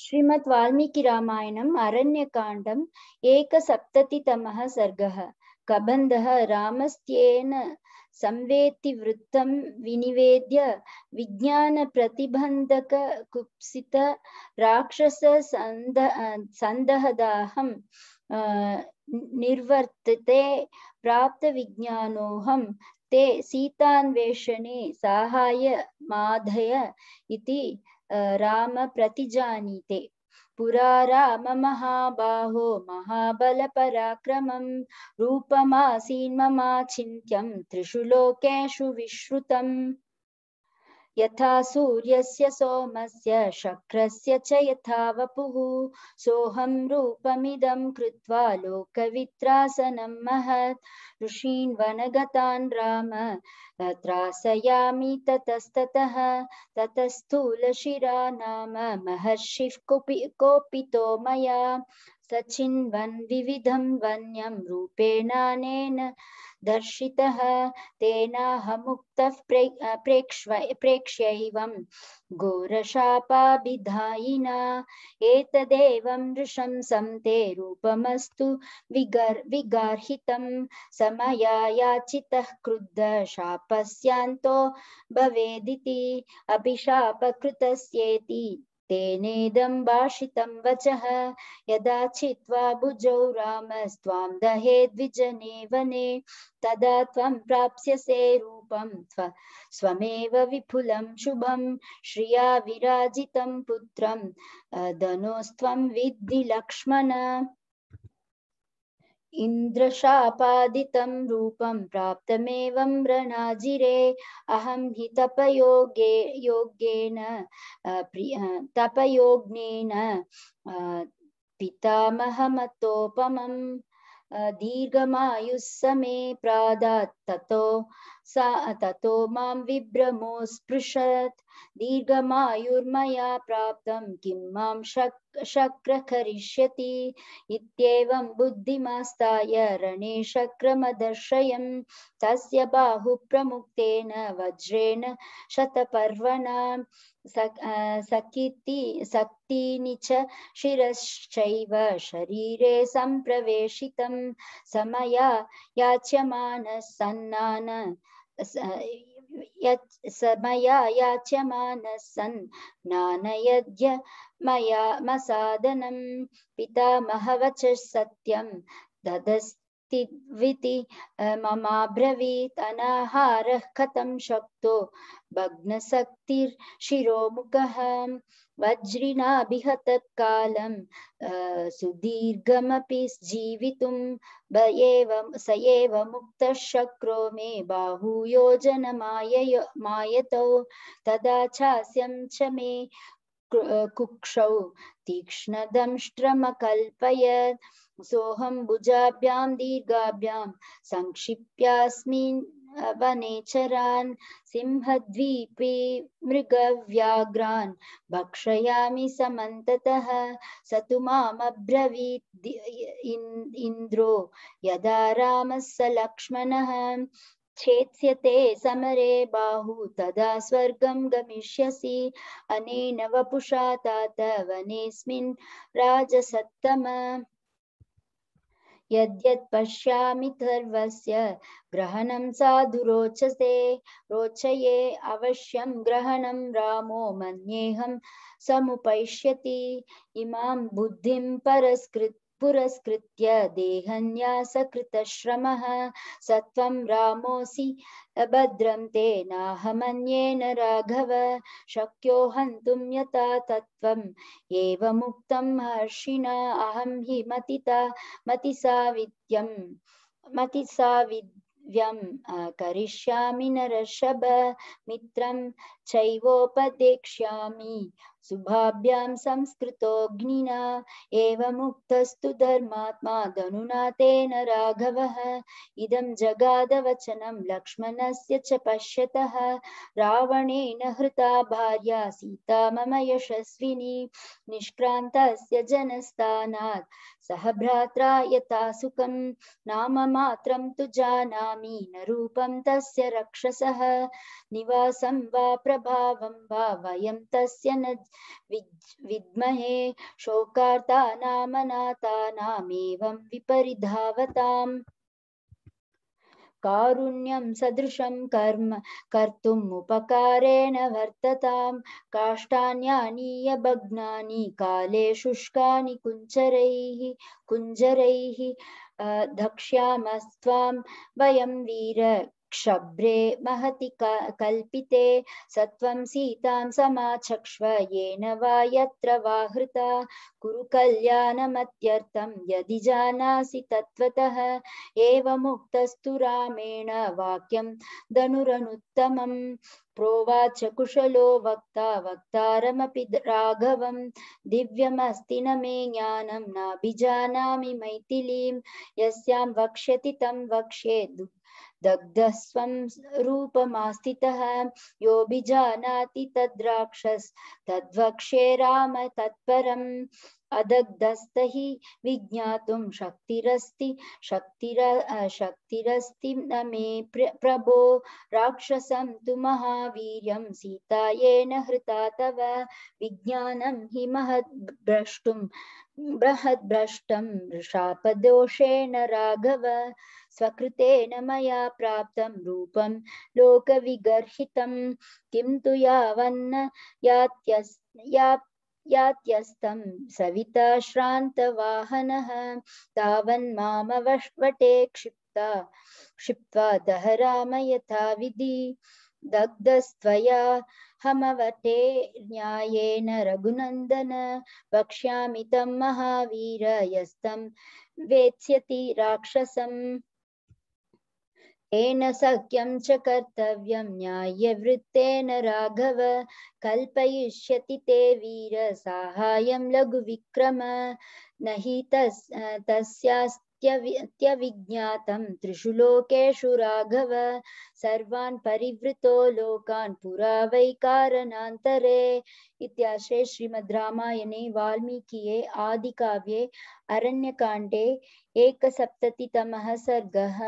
श्रीमद् वाल्मीकि रामायणम् अरण्यकाण्डम् एकसप्ततितमः सर्गः कबन्धः रामस्त्येन संवेत्ति विनिवेद्य विज्ञानप्रतिबन्धककुप्सित राक्षससन्द निर्वर्तते प्राप्तविज्ञानोऽहं ते सीतान्वेषणे साहाय माधय इति राम प्रतिजानीते पुरा राम महाबाहो राममहाबाहो महाबलपराक्रमं रूपमासीन्ममाचिन्त्यं त्रिषु लोकेषु विश्रुतम् यथा सूर्यस्य सोमस्य शक्रस्य च यथा वपुः सोऽहं रूपमिदं कृत्वा लोकवित्रासनं महत् ऋषीन् वनगतान् राम त्रासयामि ततस्ततः ततस्थूलशिरा नाम महर्षिः कोपि कोपितो मया सचिन्वन् विविधं वन्यं रूपेणानेन दर्शितः तेनाह प्रे प्रेक्ष्व प्रेक्ष्यैवं घोरशापाभिधायिना एतदेवं नृशंसं ते रूपमस्तु विगर् विगार्हितं समया याचितः क्रुद्धशापस्यान्तो भवेदिति अभिशापकृतस्येति तेनेदं भाषितं वचः यदा चिवा भुजौ रामस्त्वां दहे द्विजने वने तदा त्वं प्राप्स्यसे रूपं त्व स्वमेव विपुलं शुभं श्रिया विराजितं पुत्रं धनोस्त्वं विद्धि लक्ष्मण इन्द्रशापादितं रूपं प्राप्तमेवं रणाजिरे अहं हि तपयोगे योग्येन तपयोग्नेन पितामहमतोपमं दीर्घमायुः समे प्रादात् सा ततो मां विभ्रमो स्पृशत् दीर्घमायुर्मया प्राप्तं किं मां शक् इत्येवं बुद्धिमास्ताय रणे तस्य बाहुप्रमुक्तेन वज्रेण शतपर्वणा सकिति शक्तीनि च शिरश्चैव शरीरे सम्प्रवेशितं समया याच्यमानः सन्नान समयायाचमानः सन् नानयद्य मया मसादनं पितामहवच सत्यं ददस्तिविति ममाब्रवीत् अनाहारः कथं शक्तो भग्नशक्तिर्शिरोमुखः वज्रिणाभिह तत्कालं सुदीर्घमपि जीवितुं स एव मे बाहुयोजनमाययो मायतौ तदा चास्यं च मे कुक्षौ तीक्ष्णदंष्ट्रमकल्पयत् सोऽहं भुजाभ्यां दीर्घाभ्यां वनेचरान् सिंहद्वीपे मृगव्याघ्रान् भक्षयामि समन्ततः स तु मामब्रवीत् इन्द्रो यदा रामः स लक्ष्मणः छेत्स्यते समरे बाहु तदा स्वर्गं गमिष्यसि अनेन वपुषा तात वनेऽस्मिन् राजसत्तम यद्यत् पश्यामि सर्वस्य ग्रहणं साधु रोचसे रोचये अवश्यम ग्रहणम रामो मन्येऽहं समुपैष्यति इमां बुद्धिं परस्कृत्य पुरस्कृत्य देहन्यासकृतश्रमः स त्वं रामोऽसि भद्रं ते नाहमन्येन राघव शक्यो हन्तुं यता तत्व मुक्त महर्षिणा अहम हि मतिता मतिसाविद्यं मति व्यं करिष्यामि नरषभ मित्रं चैवोपदेक्ष्यामि शुभाभ्यां संस्कृतोऽग्निना मुक्तस्तु धर्मात्मा न तेन राघवः जगाद जगादवचनं लक्ष्मणस्य च पश्यतः रावणेन हृता भार्या सीता मम यशस्विनी निष्क्रान्तस्य जनस्थानात् सह भ्रात्रा यता सुखं नाम मात्रं तु जानामि न रूपं तस्य रक्षसः निवासं वा प्रभावं वा वयं तस्य न विद्महे शोकार्ता नामनातानामेवं विपरिधावताम् कारुण्यं सदृशं कर्म कर्तुम् उपकारेण वर्ततां काष्ठान्यानीयभग्नानि काले शुष्कानि कुञ्जरैः कुञ्जरैः धक्ष्यामस्त्वां वयं वीर क्षब्रे महति कल्पिते सत्वं सीतां समाचक्ष्व येन वा यत्र वा हृता कुरु कल्याणमत्यर्थं यदि जानासि तत्त्वतः एवमुक्तस्तु रामेण वाक्यं धनुरनुत्तमम् प्रोवाच कुशलो वक्ता वक्तारमपि राघवं दिव्यमस्ति न मे ज्ञानं नाभिजानामि मैथिलीं यस्यां वक्ष्यति तं वक्ष्ये दुःख दग्धस्वं रूपमास्थितः यो विजानाति तद्राक्षस तद्वक्षे राम तत्परं अदग्धस्तहि विज्ञातुं शक्तिरस्ति शक्तिर शक्तिरस्ति न मे प्रभो राक्षसं तु महावीर्यं सीतायेन हृता तव विज्ञानं हि महद् बृहद्भ्रष्टं शापदोषेण राघव स्वकृतेन मया प्राप्तं रूपं लोकविगर्हितं किं तु यावन्न यात्यस् याप् यात्यस्तं सविता श्रान्तवाहनः तावन्मामवटे क्षिप्ता क्षिप्त्वा दहराम यथा विधि दग्धस्त्वया हमवटे न्यायेन रघुनन्दन वक्ष्यामि तं महावीर वेत्स्यति राक्षसम् येन सख्यं च कर्तव्यं न्यायवृत्तेन राघव कल्पयिष्यति ते वीरसाहाय्यं लघुविक्रम न हि तस् तस्यास्त्यविज्ञातं त्रिषु लोकेषु राघव सर्वान् परिवृतो लोकान् पुरा वै कारणान्तरे इत्याश्रय श्रीमद् रामायणे वाल्मीकिये आदिकाव्ये अरण्यकाण्डे एकसप्ततितमः सर्गः